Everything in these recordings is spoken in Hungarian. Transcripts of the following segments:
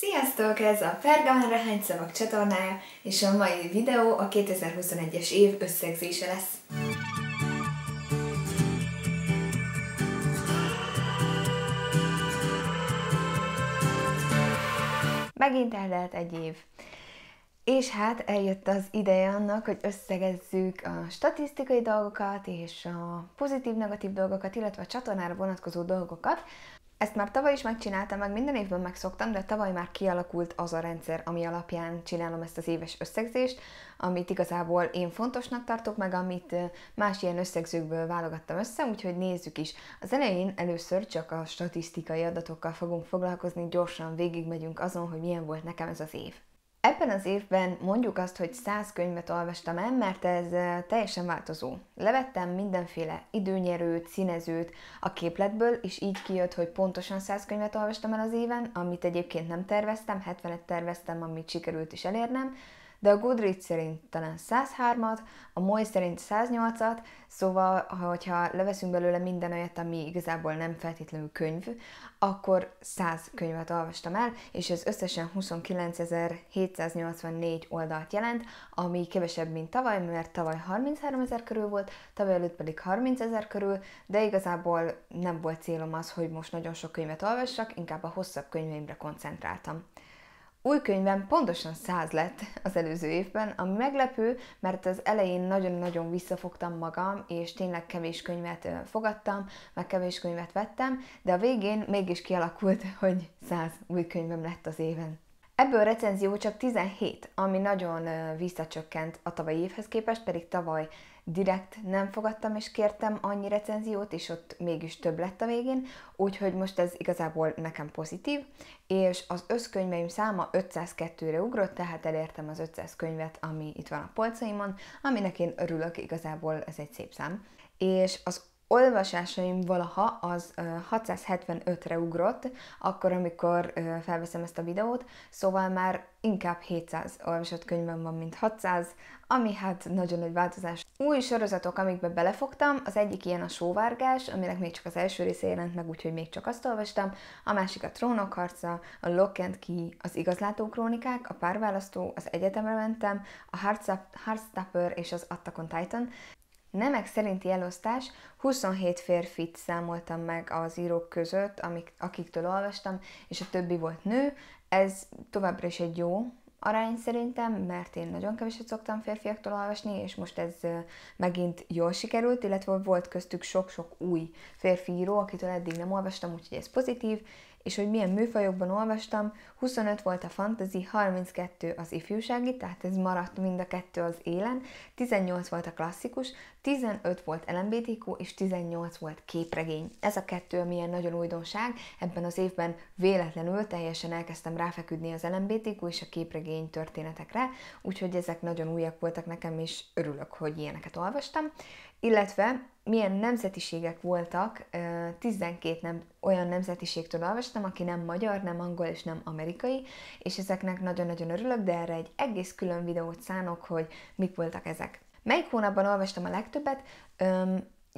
Sziasztok! Ez a Pergamon Rehány Szavak csatornája, és a mai videó a 2021-es év összegzése lesz. Megint eltelt egy év. És hát eljött az ideje annak, hogy összegezzük a statisztikai dolgokat és a pozitív-negatív dolgokat, illetve a csatornára vonatkozó dolgokat, ezt már tavaly is megcsináltam, meg minden évben megszoktam, de tavaly már kialakult az a rendszer, ami alapján csinálom ezt az éves összegzést, amit igazából én fontosnak tartok, meg amit más ilyen összegzőkből válogattam össze, úgyhogy nézzük is. Az elején először csak a statisztikai adatokkal fogunk foglalkozni, gyorsan végigmegyünk azon, hogy milyen volt nekem ez az év. Ebben az évben mondjuk azt, hogy száz könyvet olvastam el, mert ez eh, teljesen változó. Levettem mindenféle időnyerőt, színezőt a képletből, és így kijött, hogy pontosan száz könyvet olvastam el az éven, amit egyébként nem terveztem, 70-et terveztem, amit sikerült is elérnem, de a Goodreads szerint talán 103-at, a MOI szerint 108-at, szóval, hogyha leveszünk belőle minden olyat, ami igazából nem feltétlenül könyv, akkor 100 könyvet olvastam el, és ez összesen 29.784 oldalt jelent, ami kevesebb, mint tavaly, mert tavaly 33.000 körül volt, tavaly előtt pedig 30.000 körül, de igazából nem volt célom az, hogy most nagyon sok könyvet olvassak, inkább a hosszabb könyveimre koncentráltam. Új könyvem pontosan száz lett az előző évben, ami meglepő, mert az elején nagyon-nagyon visszafogtam magam, és tényleg kevés könyvet fogadtam, meg kevés könyvet vettem, de a végén mégis kialakult, hogy száz új könyvem lett az éven. Ebből recenzió csak 17, ami nagyon visszacsökkent a tavalyi évhez képest, pedig tavaly direkt nem fogadtam, és kértem annyi recenziót, és ott mégis több lett a végén, úgyhogy most ez igazából nekem pozitív, és az összkönyveim száma 502-re ugrott, tehát elértem az 500 könyvet, ami itt van a polcaimon, aminek én örülök, igazából ez egy szép szám. És az olvasásaim valaha az 675-re ugrott, akkor, amikor felveszem ezt a videót, szóval már inkább 700 olvasott könyvem van, mint 600, ami hát nagyon nagy változás. Új sorozatok, amikbe belefogtam, az egyik ilyen a sóvárgás, aminek még csak az első része jelent meg, úgyhogy még csak azt olvastam, a másik a trónok harca, a Lock and Key, az igazlátó krónikák, a párválasztó, az egyetemre mentem, a Heartstopper és az Attack on Titan, Nemek szerinti elosztás, 27 férfit számoltam meg az írók között, amik, akiktől olvastam, és a többi volt nő. Ez továbbra is egy jó arány szerintem, mert én nagyon keveset szoktam férfiaktól olvasni, és most ez megint jól sikerült, illetve volt köztük sok-sok új férfi író, akitől eddig nem olvastam, úgyhogy ez pozitív, és hogy milyen műfajokban olvastam, 25 volt a fantasy, 32 az ifjúsági, tehát ez maradt mind a kettő az élen, 18 volt a klasszikus, 15 volt LMBTQ, és 18 volt képregény. Ez a kettő, ami ilyen nagyon újdonság, ebben az évben véletlenül teljesen elkezdtem ráfeküdni az LMBTQ és a képregény történetekre, úgyhogy ezek nagyon újak voltak nekem, és örülök, hogy ilyeneket olvastam illetve milyen nemzetiségek voltak, 12 nem, olyan nemzetiségtől olvastam, aki nem magyar, nem angol és nem amerikai, és ezeknek nagyon-nagyon örülök, de erre egy egész külön videót szánok, hogy mik voltak ezek. Melyik hónapban olvastam a legtöbbet?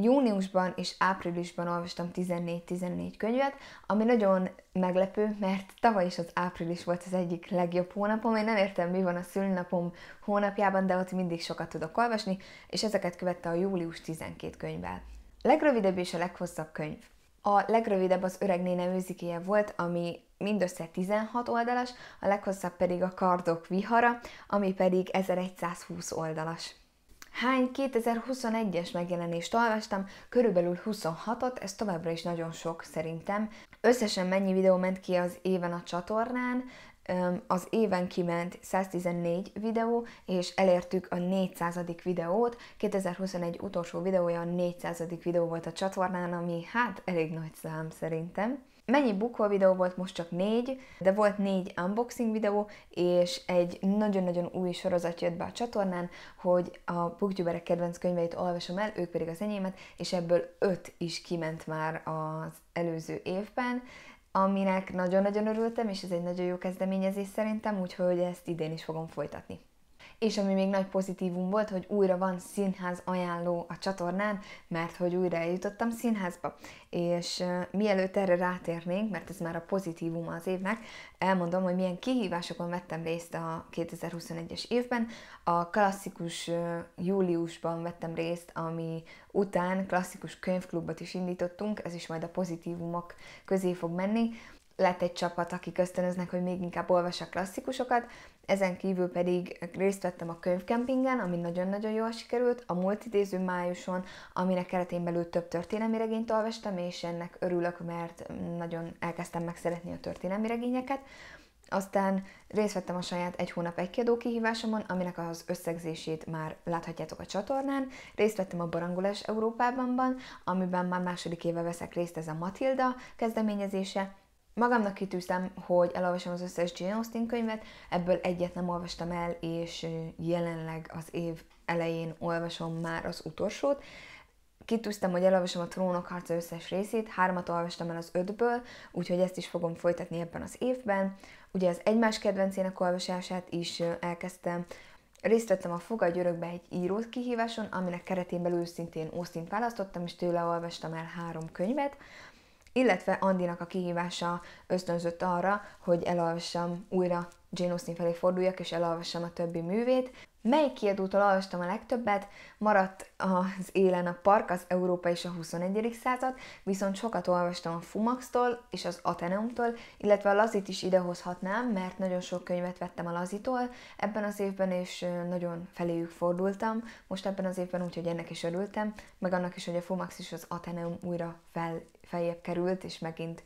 júniusban és áprilisban olvastam 14-14 könyvet, ami nagyon meglepő, mert tavaly is az április volt az egyik legjobb hónapom. Én nem értem, mi van a szülnapom hónapjában, de ott mindig sokat tudok olvasni, és ezeket követte a július 12 könyvvel. Legrövidebb és a leghosszabb könyv. A legrövidebb az öreg néne őzikéje volt, ami mindössze 16 oldalas, a leghosszabb pedig a kardok vihara, ami pedig 1120 oldalas. Hány 2021-es megjelenést olvastam, körülbelül 26-ot, ez továbbra is nagyon sok szerintem. Összesen mennyi videó ment ki az éven a csatornán? Az éven kiment 114 videó, és elértük a 400. videót. 2021 utolsó videója a 400. videó volt a csatornán, ami hát elég nagy szám szerintem. Mennyi bukó videó volt, most csak négy, de volt négy unboxing videó, és egy nagyon-nagyon új sorozat jött be a csatornán, hogy a booktuberek kedvenc könyveit olvasom el, ők pedig az enyémet, és ebből öt is kiment már az előző évben, aminek nagyon-nagyon örültem, és ez egy nagyon jó kezdeményezés szerintem, úgyhogy ezt idén is fogom folytatni és ami még nagy pozitívum volt, hogy újra van színház ajánló a csatornán, mert hogy újra eljutottam színházba. És mielőtt erre rátérnénk, mert ez már a pozitívum az évnek, elmondom, hogy milyen kihívásokon vettem részt a 2021-es évben. A klasszikus júliusban vettem részt, ami után klasszikus könyvklubot is indítottunk, ez is majd a pozitívumok közé fog menni lett egy csapat, akik ösztönöznek, hogy még inkább olvasak klasszikusokat, ezen kívül pedig részt vettem a könyvkempingen, ami nagyon-nagyon jól sikerült, a múlt idéző májuson, aminek keretén belül több történelmi regényt olvastam, és ennek örülök, mert nagyon elkezdtem megszeretni a történelmi regényeket. Aztán részt vettem a saját egy hónap egy kiadó kihívásomon, aminek az összegzését már láthatjátok a csatornán. Részt vettem a Barangolás Európában, amiben már második éve veszek részt ez a Matilda kezdeményezése, Magamnak kitűztem, hogy elolvasom az összes Jane Austen könyvet, ebből egyet nem olvastam el, és jelenleg az év elején olvasom már az utolsót. Kitűztem, hogy elolvasom a Trónok harca összes részét, hármat olvastam el az ötből, úgyhogy ezt is fogom folytatni ebben az évben. Ugye az egymás kedvencének olvasását is elkezdtem, Részt vettem a Fogadj örökbe egy írót kihíváson, aminek keretén belül szintén Austin választottam, és tőle olvastam el három könyvet illetve Andinak a kihívása ösztönzött arra, hogy elolvassam újra Jane Austen felé forduljak, és elolvassam a többi művét. Melyik kiadótól olvastam a legtöbbet? Maradt az élen a Park, az Európa és a 21. század, viszont sokat olvastam a Fumax-tól és az Ateneumtól, illetve a Lazit is idehozhatnám, mert nagyon sok könyvet vettem a Lazitól ebben az évben, és nagyon feléjük fordultam, most ebben az évben, úgyhogy ennek is örültem, meg annak is, hogy a Fumax és az Ateneum újra fel, feljebb került, és megint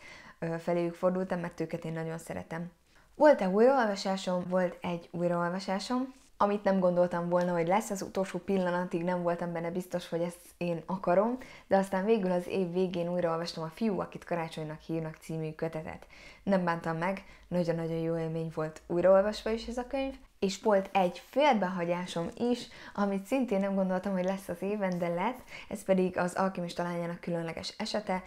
feléjük fordultam, mert őket én nagyon szeretem. Volt-e újraolvasásom? Volt egy újraolvasásom, amit nem gondoltam volna, hogy lesz, az utolsó pillanatig nem voltam benne biztos, hogy ezt én akarom, de aztán végül az év végén újraolvastam a Fiú, akit karácsonynak hívnak című kötetet. Nem bántam meg, nagyon-nagyon jó élmény volt újraolvasva is ez a könyv, és volt egy félbehagyásom is, amit szintén nem gondoltam, hogy lesz az éven, de lett, ez pedig az alkimista lányának különleges esete,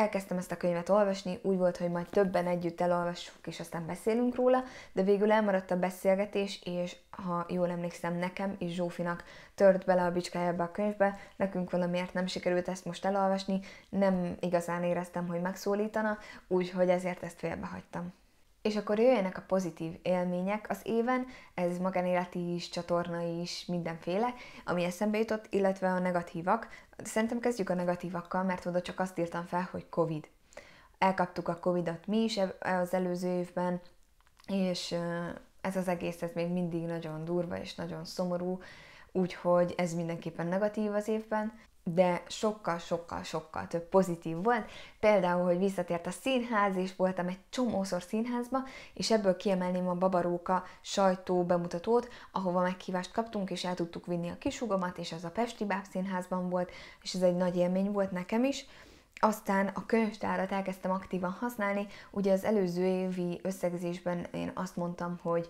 elkezdtem ezt a könyvet olvasni, úgy volt, hogy majd többen együtt elolvassuk, és aztán beszélünk róla, de végül elmaradt a beszélgetés, és ha jól emlékszem, nekem és Zsófinak tört bele a bicskájába a könyvbe, nekünk valamiért nem sikerült ezt most elolvasni, nem igazán éreztem, hogy megszólítana, úgyhogy ezért ezt félbehagytam és akkor jöjjenek a pozitív élmények az éven, ez magánéleti is, csatorna is, mindenféle, ami eszembe jutott, illetve a negatívak. Szerintem kezdjük a negatívakkal, mert oda csak azt írtam fel, hogy COVID. Elkaptuk a COVID-ot mi is az előző évben, és ez az egész, ez még mindig nagyon durva és nagyon szomorú, úgyhogy ez mindenképpen negatív az évben de sokkal-sokkal-sokkal több pozitív volt. Például, hogy visszatért a színház, és voltam egy csomószor színházba, és ebből kiemelném a Babaróka sajtó bemutatót, ahova meghívást kaptunk, és el tudtuk vinni a kisugomat, és az a Pesti Báb színházban volt, és ez egy nagy élmény volt nekem is. Aztán a könyvtárat elkezdtem aktívan használni, ugye az előző évi összegzésben én azt mondtam, hogy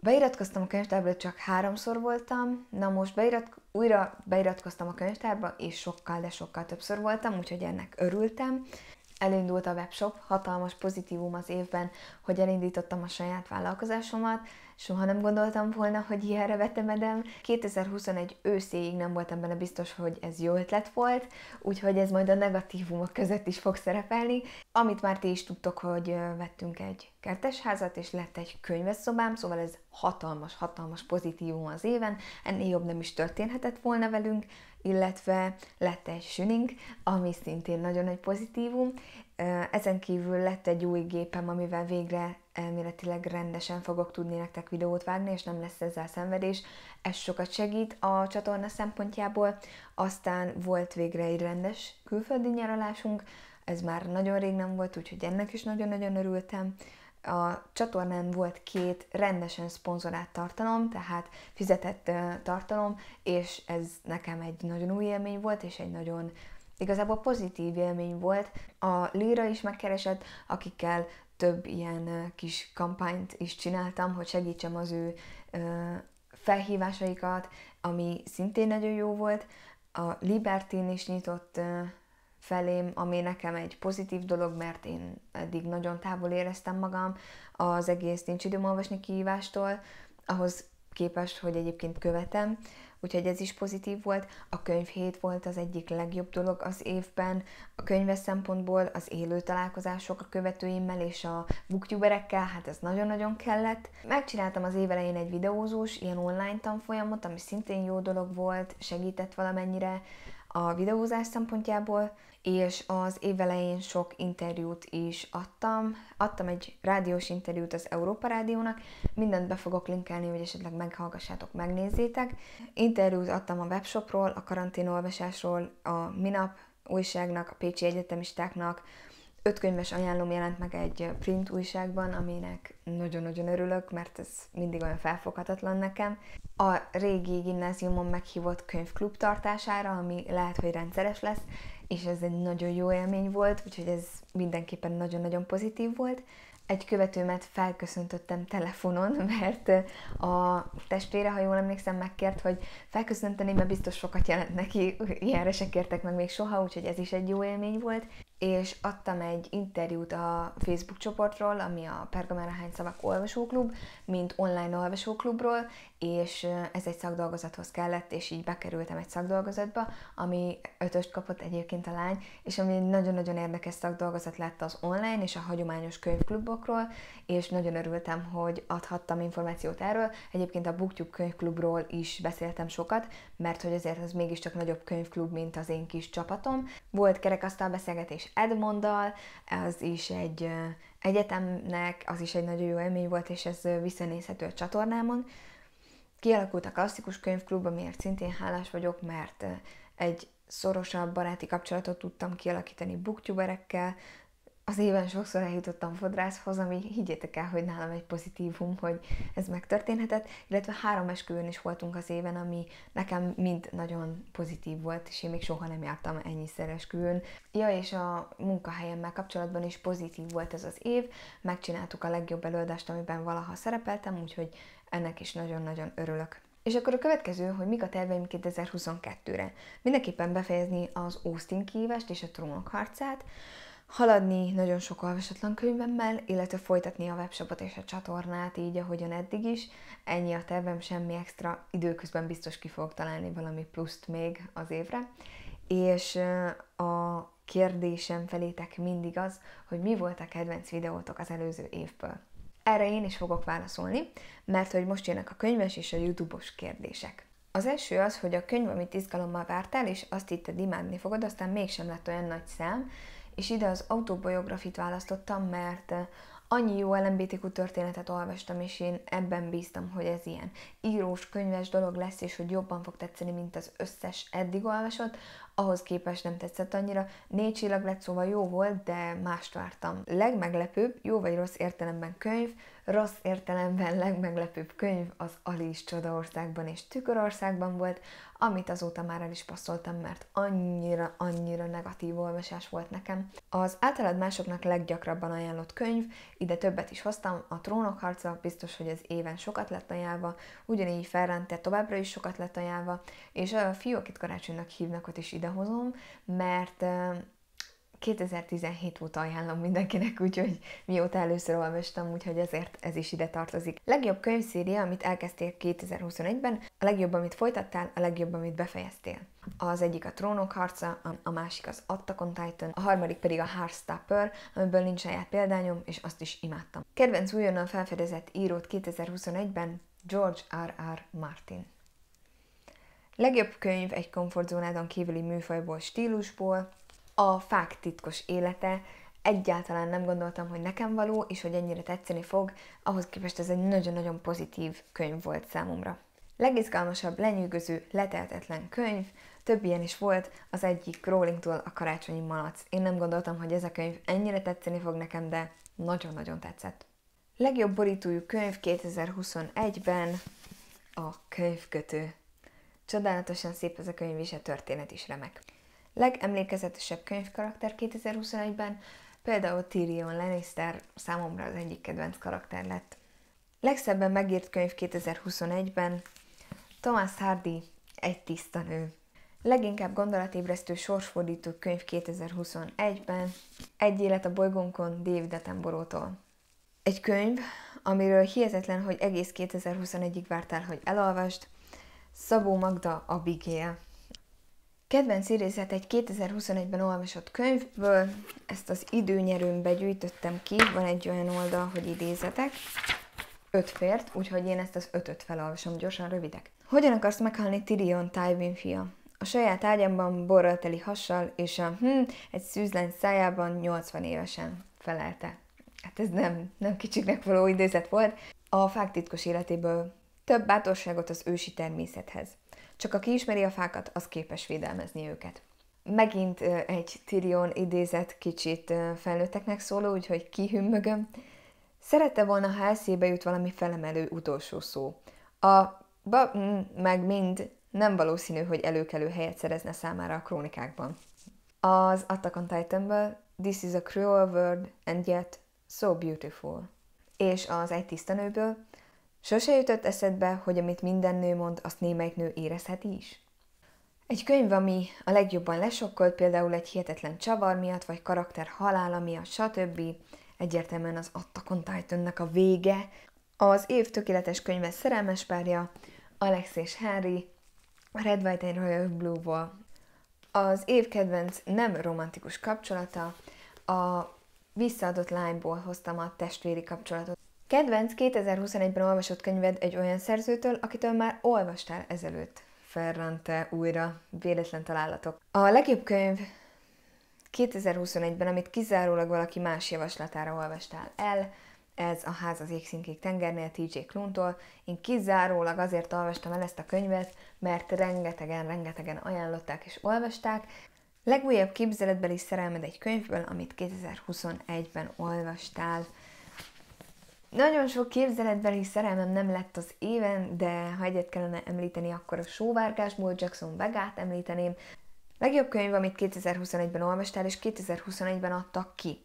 Beiratkoztam a könyvtárba, csak háromszor voltam, na most beiratk- újra beiratkoztam a könyvtárba, és sokkal, de sokkal többször voltam, úgyhogy ennek örültem. Elindult a webshop, hatalmas pozitívum az évben, hogy elindítottam a saját vállalkozásomat, soha nem gondoltam volna, hogy ilyenre vetemedem. 2021 őszéig nem voltam benne biztos, hogy ez jó ötlet volt, úgyhogy ez majd a negatívumok között is fog szerepelni. Amit már ti is tudtok, hogy vettünk egy kertesházat, és lett egy könyveszobám, szóval ez hatalmas, hatalmas pozitívum az éven, ennél jobb nem is történhetett volna velünk, illetve lett egy sünink, ami szintén nagyon nagy pozitívum. Ezen kívül lett egy új gépem, amivel végre elméletileg rendesen fogok tudni nektek videót vágni, és nem lesz ezzel szenvedés. Ez sokat segít a csatorna szempontjából. Aztán volt végre egy rendes külföldi nyaralásunk, ez már nagyon rég nem volt, úgyhogy ennek is nagyon-nagyon örültem a csatornán volt két rendesen szponzorált tartalom, tehát fizetett tartalom, és ez nekem egy nagyon új élmény volt, és egy nagyon igazából pozitív élmény volt. A Lira is megkeresett, akikkel több ilyen kis kampányt is csináltam, hogy segítsem az ő felhívásaikat, ami szintén nagyon jó volt. A Libertin is nyitott felém, ami nekem egy pozitív dolog, mert én eddig nagyon távol éreztem magam az egész nincs időm olvasni kihívástól, ahhoz képest, hogy egyébként követem, úgyhogy ez is pozitív volt. A könyv hét volt az egyik legjobb dolog az évben. A könyves szempontból az élő találkozások a követőimmel és a booktuberekkel, hát ez nagyon-nagyon kellett. Megcsináltam az év elején egy videózós, ilyen online tanfolyamot, ami szintén jó dolog volt, segített valamennyire a videózás szempontjából, és az évelején sok interjút is adtam. Adtam egy rádiós interjút az Európa Rádiónak, mindent be fogok linkelni, hogy esetleg meghallgassátok, megnézzétek. Interjút adtam a webshopról, a karanténolvasásról, a Minap újságnak, a Pécsi Egyetemistáknak, ötkönyves ajánlom jelent meg egy print újságban, aminek nagyon-nagyon örülök, mert ez mindig olyan felfoghatatlan nekem. A régi gimnáziumon meghívott könyvklub tartására, ami lehet, hogy rendszeres lesz, és ez egy nagyon jó élmény volt, úgyhogy ez mindenképpen nagyon-nagyon pozitív volt. Egy követőmet felköszöntöttem telefonon, mert a testvére, ha jól emlékszem, megkért, hogy felköszönteni, mert biztos sokat jelent neki, ilyenre se kértek meg még soha, úgyhogy ez is egy jó élmény volt és adtam egy interjút a Facebook csoportról, ami a Pergamera Hány Szavak Olvasóklub, mint online olvasóklubról, és ez egy szakdolgozathoz kellett, és így bekerültem egy szakdolgozatba, ami ötöst kapott egyébként a lány, és ami nagyon-nagyon érdekes szakdolgozat lett az online és a hagyományos könyvklubokról, és nagyon örültem, hogy adhattam információt erről. Egyébként a BookTube könyvklubról is beszéltem sokat, mert hogy azért az mégiscsak nagyobb könyvklub, mint az én kis csapatom. Volt kerekasztal beszélgetés Edmonddal, az is egy egyetemnek, az is egy nagyon jó élmény volt, és ez visszanézhető a csatornámon. Kialakult a klasszikus könyvklub, amiért szintén hálás vagyok, mert egy szorosabb baráti kapcsolatot tudtam kialakítani booktuberekkel, az éven sokszor eljutottam fodrászhoz, ami higgyétek el, hogy nálam egy pozitívum, hogy ez megtörténhetett, illetve három esküvőn is voltunk az éven, ami nekem mind nagyon pozitív volt, és én még soha nem jártam ennyi esküvőn. Ja, és a munkahelyemmel kapcsolatban is pozitív volt ez az év, megcsináltuk a legjobb előadást, amiben valaha szerepeltem, úgyhogy ennek is nagyon-nagyon örülök. És akkor a következő, hogy mik a terveim 2022-re. Mindenképpen befejezni az Austin kívást és a trónok harcát, haladni nagyon sok olvasatlan könyvemmel, illetve folytatni a webshopot és a csatornát így, ahogyan eddig is. Ennyi a tervem, semmi extra. Időközben biztos ki fogok találni valami pluszt még az évre. És a kérdésem felétek mindig az, hogy mi volt a kedvenc videótok az előző évből. Erre én is fogok válaszolni, mert hogy most jönnek a könyves és a YouTube-os kérdések. Az első az, hogy a könyv, amit izgalommal vártál, és azt hitted imádni fogod, aztán mégsem lett olyan nagy szám, és ide az autobiografit választottam, mert eh, annyi jó LMBTQ történetet olvastam, és én ebben bíztam, hogy ez ilyen írós, könyves dolog lesz, és hogy jobban fog tetszeni, mint az összes eddig olvasott, ahhoz képest nem tetszett annyira. Négy csillag lett, szóval jó volt, de mást vártam. Legmeglepőbb, jó vagy rossz értelemben könyv, rossz értelemben legmeglepőbb könyv az Alice Csodaországban és Tükörországban volt, amit azóta már el is passzoltam, mert annyira, annyira negatív olvasás volt nekem. Az általad másoknak leggyakrabban ajánlott könyv, ide többet is hoztam, a Trónok harca, biztos, hogy ez éven sokat lett ajánlva, ugyanígy Ferrante továbbra is sokat lett ajánlva, és a Fiókit karácsonynak hívnak ott is ide idehozom, mert 2017 óta ajánlom mindenkinek, úgyhogy mióta először olvastam, úgyhogy ezért ez is ide tartozik. Legjobb könyvszéria, amit elkezdtél 2021-ben, a legjobb, amit folytattál, a legjobb, amit befejeztél. Az egyik a Trónok harca, a másik az Attakon Titan, a harmadik pedig a Heartstopper, amiből nincs saját példányom, és azt is imádtam. Kedvenc újonnan felfedezett írót 2021-ben George R.R. Martin. Legjobb könyv egy komfortzónádon kívüli műfajból, stílusból, a fák titkos élete, egyáltalán nem gondoltam, hogy nekem való, és hogy ennyire tetszeni fog, ahhoz képest ez egy nagyon-nagyon pozitív könyv volt számomra. Legizgalmasabb, lenyűgöző, leteltetlen könyv, több ilyen is volt, az egyik Rowlingtól a karácsonyi malac. Én nem gondoltam, hogy ez a könyv ennyire tetszeni fog nekem, de nagyon-nagyon tetszett. Legjobb borítójú könyv 2021-ben a könyvkötő Csodálatosan szép ez a könyv, és a történet is remek. Legemlékezetesebb könyvkarakter 2021-ben például Tyrion Lannister számomra az egyik kedvenc karakter lett. Legszebben megírt könyv 2021-ben Thomas Hardy, Egy tiszta nő. Leginkább gondolatébresztő sorsfordító könyv 2021-ben Egy élet a bolygónkon David Attenborough-tól. Egy könyv, amiről hihetetlen, hogy egész 2021-ig vártál, hogy elolvast, Szabó Magda Abigail. Kedvenc idézet egy 2021-ben olvasott könyvből, ezt az időnyerőmbe gyűjtöttem ki, van egy olyan oldal, hogy idézetek, öt fért, úgyhogy én ezt az ötöt felolvasom, gyorsan rövidek. Hogyan akarsz meghalni Tyrion Tywin fia? A saját ágyamban borral teli hassal, és a hm, egy szűzlány szájában 80 évesen felelte. Hát ez nem, nem kicsiknek való idézet volt. A fák titkos életéből több bátorságot az ősi természethez. Csak aki ismeri a fákat, az képes védelmezni őket. Megint egy Tyrion idézet kicsit felnőtteknek szóló, úgyhogy kihümmögöm. Szerette volna, ha eszébe jut valami felemelő utolsó szó. A ba, meg mind nem valószínű, hogy előkelő helyet szerezne számára a krónikákban. Az Attack on Titanből This is a cruel world and yet so beautiful. És az Egy tisztanőből Sose jutott eszedbe, hogy amit minden nő mond, azt némelyik nő érezheti is? Egy könyv, ami a legjobban lesokkolt, például egy hihetetlen csavar miatt, vagy karakter halála miatt, stb. Egyértelműen az Attakon Titannek a vége. Az év tökéletes könyve szerelmes párja, Alex és Harry, Red, White and Royal Blue-ból. Az év kedvenc nem romantikus kapcsolata, a visszaadott lányból hoztam a testvéri kapcsolatot. Kedvenc 2021-ben olvasott könyved egy olyan szerzőtől, akitől már olvastál ezelőtt. Ferrante újra, véletlen találatok. A legjobb könyv 2021-ben, amit kizárólag valaki más javaslatára olvastál el, ez a Ház az égszínkék tengernél TJ Kluntól. Én kizárólag azért olvastam el ezt a könyvet, mert rengetegen, rengetegen ajánlották és olvasták. Legújabb képzeletbeli szerelmed egy könyvből, amit 2021-ben olvastál. Nagyon sok képzeletbeli szerelmem nem lett az éven, de ha egyet kellene említeni, akkor a sóvárgásból Jackson Vegát említeném. Legjobb könyv, amit 2021-ben olvastál, és 2021-ben adtak ki.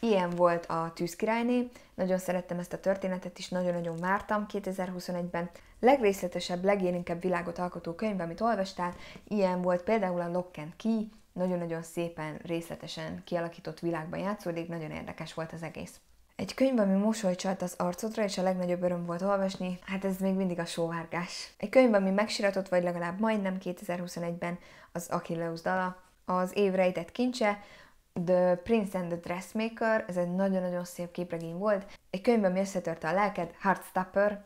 Ilyen volt a Tűzkirályné, nagyon szerettem ezt a történetet is, nagyon-nagyon vártam 2021-ben. Legrészletesebb, legérinkebb világot alkotó könyv, amit olvastál, ilyen volt például a Lock and Key, nagyon-nagyon szépen, részletesen kialakított világban játszódik, nagyon érdekes volt az egész. Egy könyv, ami mosolycsalt csalt az arcodra, és a legnagyobb öröm volt olvasni, hát ez még mindig a sóvárgás. Egy könyv, ami megsiratott, vagy legalább majdnem 2021-ben az Achilleus dala, az év rejtett kincse, The Prince and the Dressmaker, ez egy nagyon-nagyon szép képregény volt. Egy könyv, ami összetörte a lelked, Heartstopper.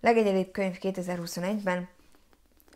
legegyedébb könyv 2021-ben,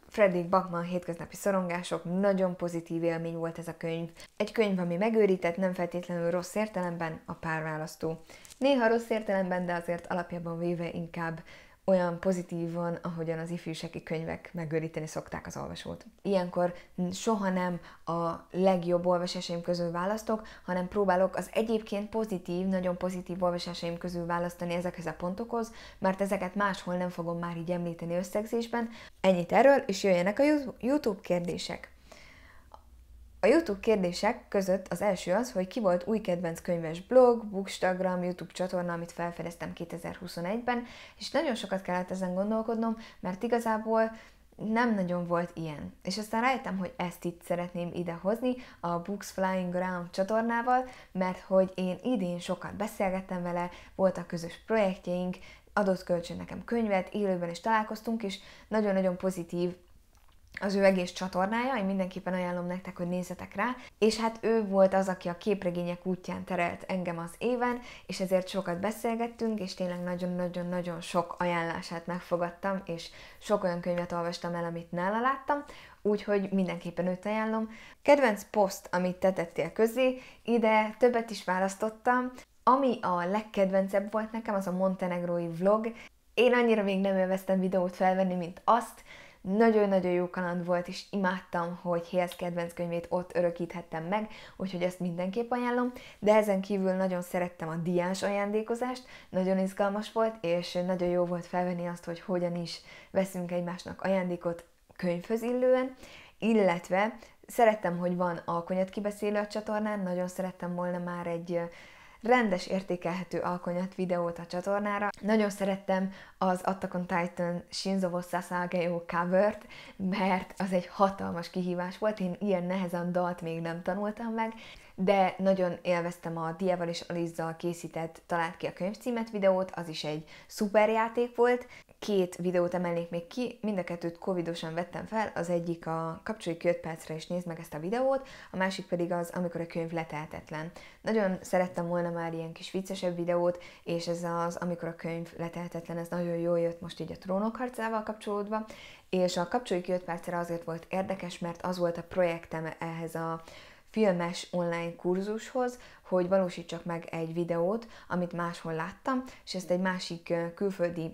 Fredrik Bachmann hétköznapi szorongások, nagyon pozitív élmény volt ez a könyv. Egy könyv, ami megőrített, nem feltétlenül rossz értelemben, a párválasztó. Néha rossz értelemben, de azért alapjában véve inkább olyan pozitívan, ahogyan az ifjúsági könyvek megőríteni szokták az olvasót. Ilyenkor soha nem a legjobb olvasásaim közül választok, hanem próbálok az egyébként pozitív, nagyon pozitív olvasásaim közül választani ezekhez a pontokhoz, mert ezeket máshol nem fogom már így említeni összegzésben. Ennyit erről, és jöjjenek a YouTube kérdések. A YouTube kérdések között az első az, hogy ki volt új kedvenc könyves blog, bookstagram, YouTube csatorna, amit felfedeztem 2021-ben, és nagyon sokat kellett ezen gondolkodnom, mert igazából nem nagyon volt ilyen. És aztán rájöttem, hogy ezt itt szeretném idehozni a Books Flying Ground csatornával, mert hogy én idén sokat beszélgettem vele, voltak közös projektjeink, adott kölcsön nekem könyvet, élőben is találkoztunk, és nagyon-nagyon pozitív az ő egész csatornája, én mindenképpen ajánlom nektek, hogy nézzetek rá, és hát ő volt az, aki a képregények útján terelt engem az éven, és ezért sokat beszélgettünk, és tényleg nagyon-nagyon-nagyon sok ajánlását megfogadtam, és sok olyan könyvet olvastam el, amit nála láttam, úgyhogy mindenképpen őt ajánlom. Kedvenc poszt, amit te tettél közé, ide többet is választottam, ami a legkedvencebb volt nekem, az a montenegrói vlog. Én annyira még nem élveztem videót felvenni, mint azt, nagyon-nagyon jó kaland volt, és imádtam, hogy Hélsz kedvenc könyvét ott örökíthettem meg, úgyhogy ezt mindenképp ajánlom, de ezen kívül nagyon szerettem a diás ajándékozást, nagyon izgalmas volt, és nagyon jó volt felvenni azt, hogy hogyan is veszünk egymásnak ajándékot könyvhöz illően, illetve szerettem, hogy van alkonyat kibeszélő a csatornán, nagyon szerettem volna már egy rendes értékelhető alkonyat videót a csatornára. Nagyon szerettem az Attack on Titan Shinzo Sasageo cover mert az egy hatalmas kihívás volt, én ilyen nehezen dalt még nem tanultam meg, de nagyon élveztem a Diával és Alizzal készített Talált ki a könyvcímet videót, az is egy szuper játék volt, két videót emelnék még ki, mind a kettőt covidosan vettem fel, az egyik a kapcsolói ki 5 percre és nézd meg ezt a videót, a másik pedig az, amikor a könyv leteltetlen. Nagyon szerettem volna már ilyen kis viccesebb videót, és ez az, amikor a könyv leteltetlen, ez nagyon jól jött most így a trónok harcával kapcsolódva, és a kapcsolói ki 5 percre azért volt érdekes, mert az volt a projektem ehhez a filmes online kurzushoz, hogy valósítsak meg egy videót, amit máshol láttam, és ezt egy másik külföldi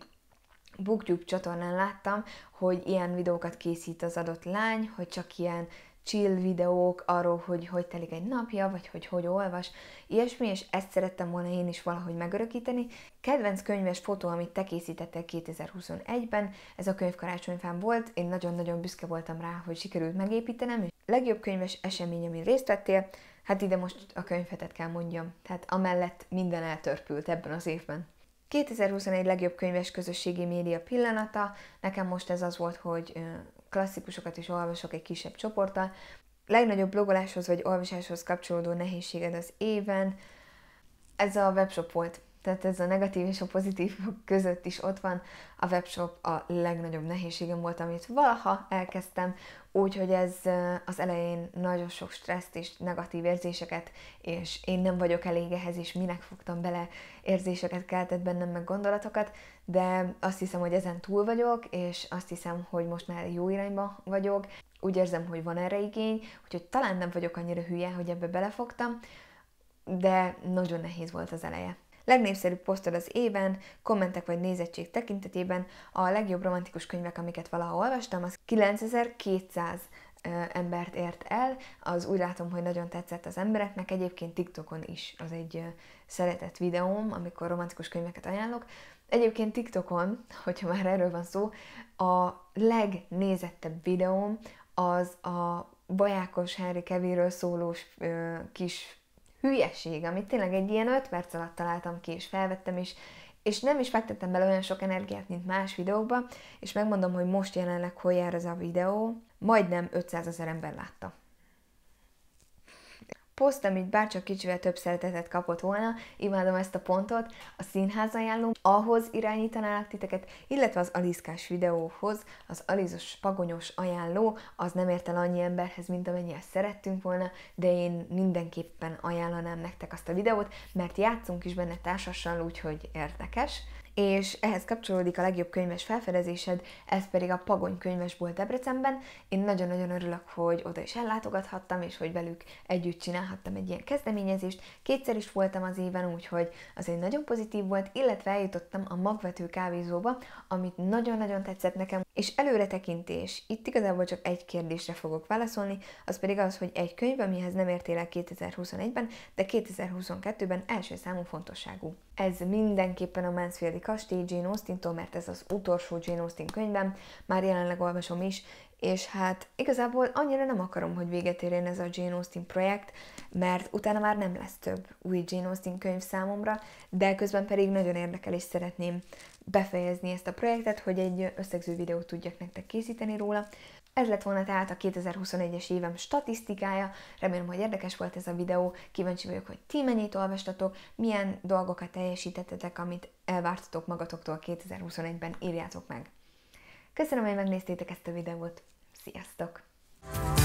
BookTube csatornán láttam, hogy ilyen videókat készít az adott lány, hogy csak ilyen chill videók arról, hogy hogy telik egy napja, vagy hogy hogy olvas, ilyesmi, és ezt szerettem volna én is valahogy megörökíteni. Kedvenc könyves fotó, amit te készítettél 2021-ben, ez a könyv karácsonyfán volt, én nagyon-nagyon büszke voltam rá, hogy sikerült megépítenem, és legjobb könyves esemény, amin részt vettél, hát ide most a könyvetet kell mondjam, tehát amellett minden eltörpült ebben az évben. 2021 legjobb könyves közösségi média pillanata. Nekem most ez az volt, hogy klasszikusokat is olvasok egy kisebb csoporttal. Legnagyobb blogoláshoz vagy olvasáshoz kapcsolódó nehézséged az éven. Ez a webshop volt tehát ez a negatív és a pozitív között is ott van. A webshop a legnagyobb nehézségem volt, amit valaha elkezdtem, úgyhogy ez az elején nagyon sok stresszt és negatív érzéseket, és én nem vagyok elég ehhez, és minek fogtam bele, érzéseket keltett bennem, meg gondolatokat, de azt hiszem, hogy ezen túl vagyok, és azt hiszem, hogy most már jó irányba vagyok. Úgy érzem, hogy van erre igény, úgyhogy talán nem vagyok annyira hülye, hogy ebbe belefogtam, de nagyon nehéz volt az eleje. Legnépszerűbb posztod az éven, kommentek vagy nézettség tekintetében a legjobb romantikus könyvek, amiket valaha olvastam, az 9200 embert ért el. Az úgy látom, hogy nagyon tetszett az embereknek, egyébként TikTokon is az egy szeretett videóm, amikor romantikus könyveket ajánlok. Egyébként TikTokon, hogyha már erről van szó, a legnézettebb videóm az a Bajákos Henry Kevéről szólós ö, kis hülyeség, amit tényleg egy ilyen 5 perc alatt találtam ki, és felvettem is, és nem is fektettem bele olyan sok energiát, mint más videókba, és megmondom, hogy most jelenleg hol jár ez a videó, majdnem 500 ezer ember látta poszt, amit bárcsak kicsivel több szeretetet kapott volna, imádom ezt a pontot, a színház ajánlom, ahhoz irányítanálak titeket, illetve az alizkás videóhoz, az alizos pagonyos ajánló, az nem ért el annyi emberhez, mint amennyire szerettünk volna, de én mindenképpen ajánlanám nektek azt a videót, mert játszunk is benne társasan, úgyhogy érdekes és ehhez kapcsolódik a legjobb könyves felfedezésed, ez pedig a Pagony könyvesbolt Debrecenben. Én nagyon-nagyon örülök, hogy oda is ellátogathattam, és hogy velük együtt csinálhattam egy ilyen kezdeményezést. Kétszer is voltam az éven, úgyhogy az egy nagyon pozitív volt, illetve eljutottam a magvető kávézóba, amit nagyon-nagyon tetszett nekem, és előretekintés. Itt igazából csak egy kérdésre fogok válaszolni, az pedig az, hogy egy könyv, amihez nem értél el 2021-ben, de 2022-ben első számú fontosságú. Ez mindenképpen a Mansfieldi kastély Jane austen mert ez az utolsó Jane Austen könyvem, már jelenleg olvasom is, és hát igazából annyira nem akarom, hogy véget érjen ez a Jane Austen projekt, mert utána már nem lesz több új Jane Austen könyv számomra, de közben pedig nagyon érdekel és szeretném befejezni ezt a projektet, hogy egy összegző videót tudjak nektek készíteni róla. Ez lett volna tehát a 2021-es évem statisztikája. Remélem, hogy érdekes volt ez a videó. Kíváncsi vagyok, hogy ti mennyit olvastatok, milyen dolgokat teljesítettetek, amit elvártatok magatoktól 2021-ben, írjátok meg. Köszönöm, hogy megnéztétek ezt a videót. Sziasztok!